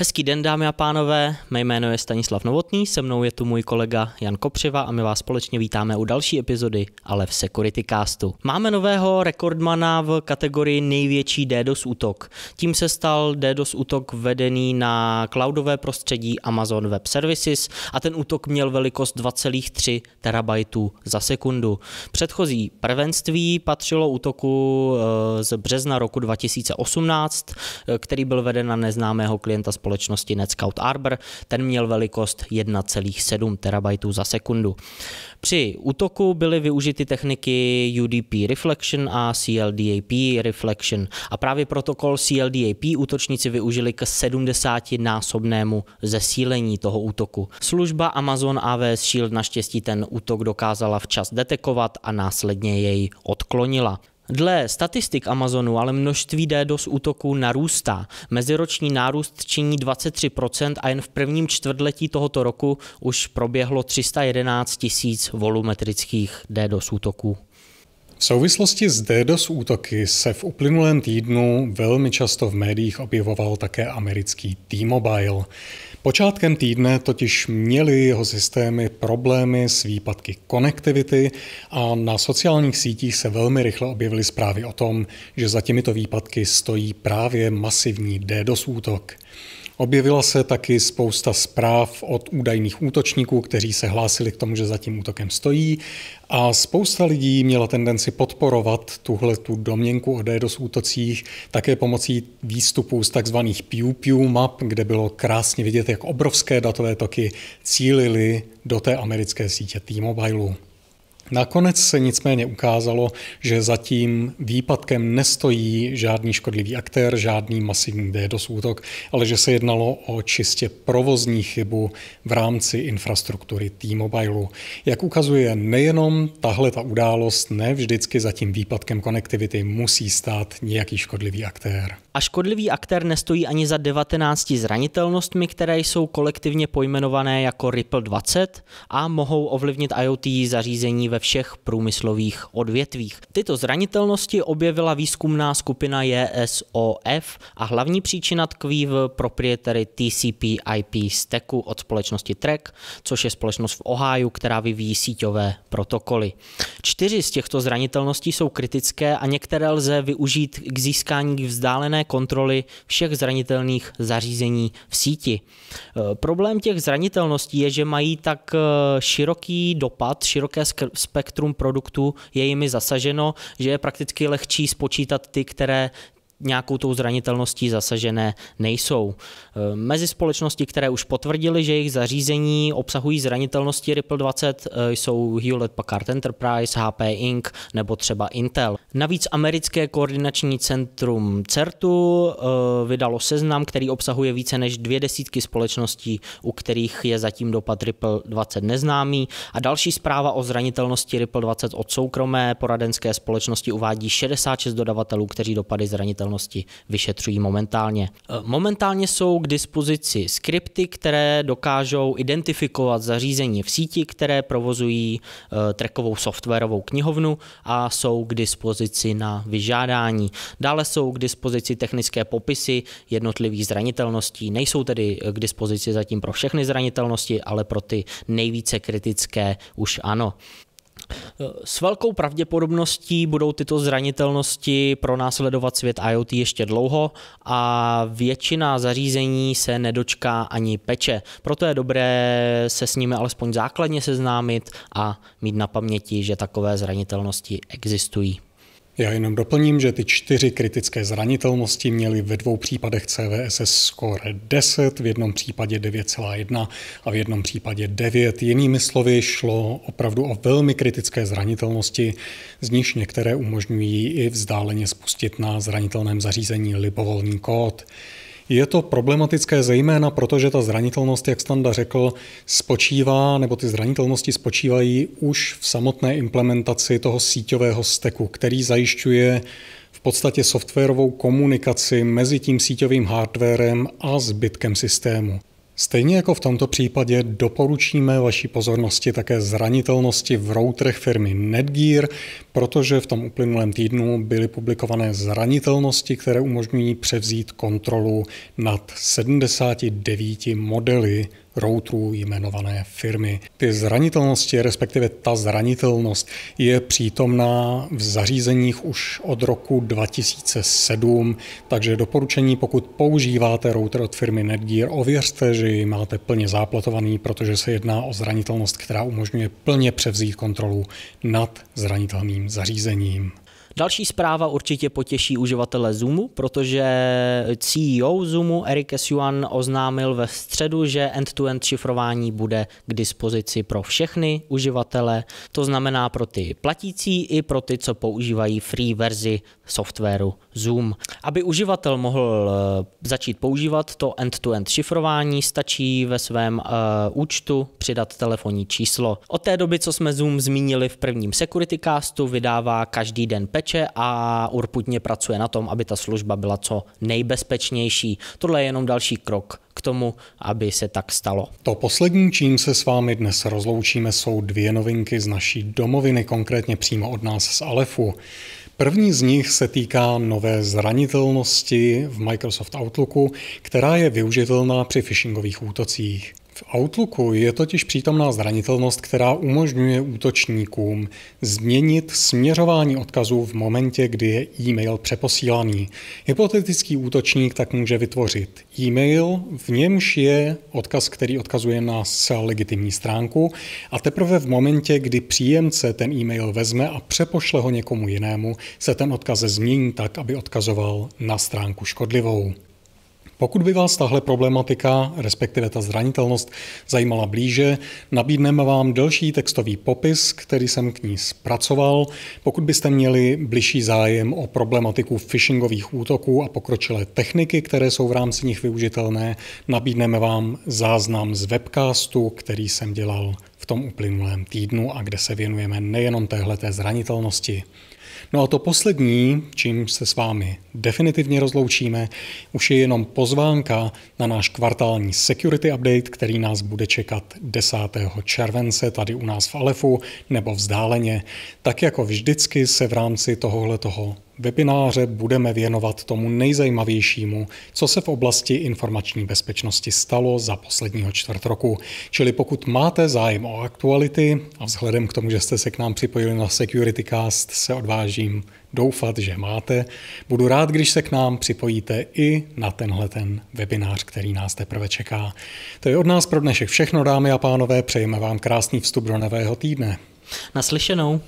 Hezký den, dámy a pánové. Mé jméno je Stanislav Novotný, se mnou je tu můj kolega Jan Kopřiva a my vás společně vítáme u další epizody, ale v Security Castu. Máme nového rekordmana v kategorii největší DDoS útok. Tím se stal DDoS útok vedený na cloudové prostředí Amazon Web Services a ten útok měl velikost 2,3 terabajtů za sekundu. Předchozí prvenství patřilo útoku eh, z března roku 2018, eh, který byl veden na neznámého klienta společnosti společnosti Netscout Arbor. Ten měl velikost 1,7 terabajtů za sekundu. Při útoku byly využity techniky UDP Reflection a CLDAP Reflection a právě protokol CLDAP útočníci využili k 70-násobnému zesílení toho útoku. Služba Amazon AWS Shield naštěstí ten útok dokázala včas detekovat a následně jej odklonila. Dle statistik Amazonu ale množství DDoS útoků narůstá. Meziroční nárůst činí 23% a jen v prvním čtvrtletí tohoto roku už proběhlo 311 tisíc volumetrických DDoS útoků. V souvislosti s DDoS útoky se v uplynulém týdnu velmi často v médiích objevoval také americký T-Mobile. Počátkem týdne totiž měly jeho systémy problémy s výpadky konektivity a na sociálních sítích se velmi rychle objevily zprávy o tom, že za těmito výpadky stojí právě masivní DDoS útok. Objevila se taky spousta zpráv od údajných útočníků, kteří se hlásili k tomu, že za tím útokem stojí a spousta lidí měla tendenci podporovat tuhle tu domněnku o DDoS útocích také pomocí výstupů z takzvaných pew-pew map, kde bylo krásně vidět, jak obrovské datové toky cílily do té americké sítě T-Mobile. Nakonec se nicméně ukázalo, že zatím výpadkem nestojí žádný škodlivý aktér, žádný masivní DDoS útok, ale že se jednalo o čistě provozní chybu v rámci infrastruktury T-Mobile. Jak ukazuje nejenom tahle ta událost, ne vždycky za tím výpadkem konektivity musí stát nějaký škodlivý aktér. A škodlivý aktér nestojí ani za 19 zranitelnostmi, které jsou kolektivně pojmenované jako Ripple 20 a mohou ovlivnit IoT zařízení ve všech průmyslových odvětvích. Tyto zranitelnosti objevila výzkumná skupina JSOF a hlavní příčina tkví v proprietary TCP IP stacku od společnosti Trek, což je společnost v Ohio, která vyvíjí síťové protokoly. Čtyři z těchto zranitelností jsou kritické a některé lze využít k získání vzdálené kontroly všech zranitelných zařízení v síti. E, problém těch zranitelností je, že mají tak e, široký dopad, široké spektrum produktů je jimi zasaženo, že je prakticky lehčí spočítat ty, které nějakou tou zranitelností zasažené nejsou. E, mezi společnosti, které už potvrdili, že jejich zařízení obsahují zranitelnosti Ripple 20, e, jsou Hewlett Packard Enterprise, HP Inc. nebo třeba Intel. Navíc americké koordinační centrum CERTu e, vydalo seznam, který obsahuje více než dvě desítky společností, u kterých je zatím dopad Ripple 20 neznámý a další zpráva o zranitelnosti Ripple 20 od soukromé poradenské společnosti uvádí 66 dodavatelů, kteří dopady zranitelnosti zranitelnosti vyšetřují momentálně. E, momentálně jsou k dispozici skripty, které dokážou identifikovat zařízení v síti, které provozují e, trackovou softwarovou knihovnu a jsou k dispozici na vyžádání. Dále jsou k dispozici technické popisy jednotlivých zranitelností. Nejsou tedy e, k dispozici zatím pro všechny zranitelnosti, ale pro ty nejvíce kritické už ano. S velkou pravděpodobností budou tyto zranitelnosti pro následovat svět IoT ještě dlouho a většina zařízení se nedočká ani peče. Proto je dobré se s nimi alespoň základně seznámit a mít na paměti, že takové zranitelnosti existují. Já jenom doplním, že ty čtyři kritické zranitelnosti měly ve dvou případech CVSS skóre 10, v jednom případě 9,1 a v jednom případě 9. Jinými slovy šlo opravdu o velmi kritické zranitelnosti, z nich některé umožňují i vzdáleně spustit na zranitelném zařízení libovolný kód. Je to problematické zejména proto, že ta zranitelnost, jak Standa řekl, spočívá, nebo ty zranitelnosti spočívají už v samotné implementaci toho síťového steku, který zajišťuje v podstatě softwarovou komunikaci mezi tím síťovým hardwarem a zbytkem systému. Stejně jako v tomto případě doporučíme vaší pozornosti také zranitelnosti v routerech firmy Netgear, protože v tom uplynulém týdnu byly publikované zranitelnosti, které umožňují převzít kontrolu nad 79 modely routerů jmenované firmy. Ty zranitelnosti, respektive ta zranitelnost, je přítomná v zařízeních už od roku 2007, takže doporučení, pokud používáte router od firmy Netgear, ověřte, že ji máte plně záplatovaný, protože se jedná o zranitelnost, která umožňuje plně převzít kontrolu nad zranitelným zařízením. Další zpráva určitě potěší uživatele Zoomu, protože CEO Zoomu Eric Esuan oznámil ve středu, že end-to-end šifrování bude k dispozici pro všechny uživatele, to znamená pro ty platící i pro ty, co používají free verzi softwaru Zoom. Aby uživatel mohl eh, začít používat to end-to-end šifrování, stačí ve svém uh, účtu přidat telefonní číslo. Od té doby, co jsme Zoom zmínili v prvním Security Castu, vydává každý den patch péče a urputně pracuje na tom, aby ta služba byla co nejbezpečnější. Tohle je jenom další krok k tomu, aby se tak stalo. To poslední, čím se s vámi dnes rozloučíme, jsou dvě novinky z naší domoviny, konkrétně přímo od nás z Alefu. První z nich se týká nové zranitelnosti v Microsoft Outlooku, která je využitelná při phishingových útocích. V Outlooku je totiž přítomná zranitelnost, která umožňuje útočníkům změnit směřování odkazů v momentě, kdy je e-mail přeposílaný. Hypotetický útočník tak může vytvořit e-mail, v němž je odkaz, který odkazuje na zcela legitimní stránku a teprve v momentě, kdy příjemce ten e-mail vezme a přepošle ho někomu jinému, se ten odkaz změní tak, aby odkazoval na stránku škodlivou. Pokud by vás tahle problematika, respektive ta zranitelnost, zajímala blíže, nabídneme vám delší textový popis, který jsem k ní zpracoval. Pokud byste měli bližší zájem o problematiku phishingových útoků a pokročilé techniky, které jsou v rámci nich využitelné, nabídneme vám záznam z webcastu, který jsem dělal v tom uplynulém týdnu a kde se věnujeme nejenom téhleté zranitelnosti. No a to poslední, čím se s vámi definitivně rozloučíme, už je jenom pozvánka na náš kvartální security update, který nás bude čekat 10. července tady u nás v Alefu nebo vzdáleně. Tak jako vždycky se v rámci tohohletoho webináře budeme věnovat tomu nejzajímavějšímu, co se v oblasti informační bezpečnosti stalo za posledního čtvrt roku. Čili pokud máte zájem o aktuality a vzhledem k tomu, že jste se k nám připojili na SecurityCast, se odvážím doufat, že máte. Budu rád, když se k nám připojíte i na tenhle ten webinář, který nás teprve čeká. To je od nás pro dnešek všechno, dámy a pánové. Přejeme vám krásný vstup do nového týdne. Naslyšenou.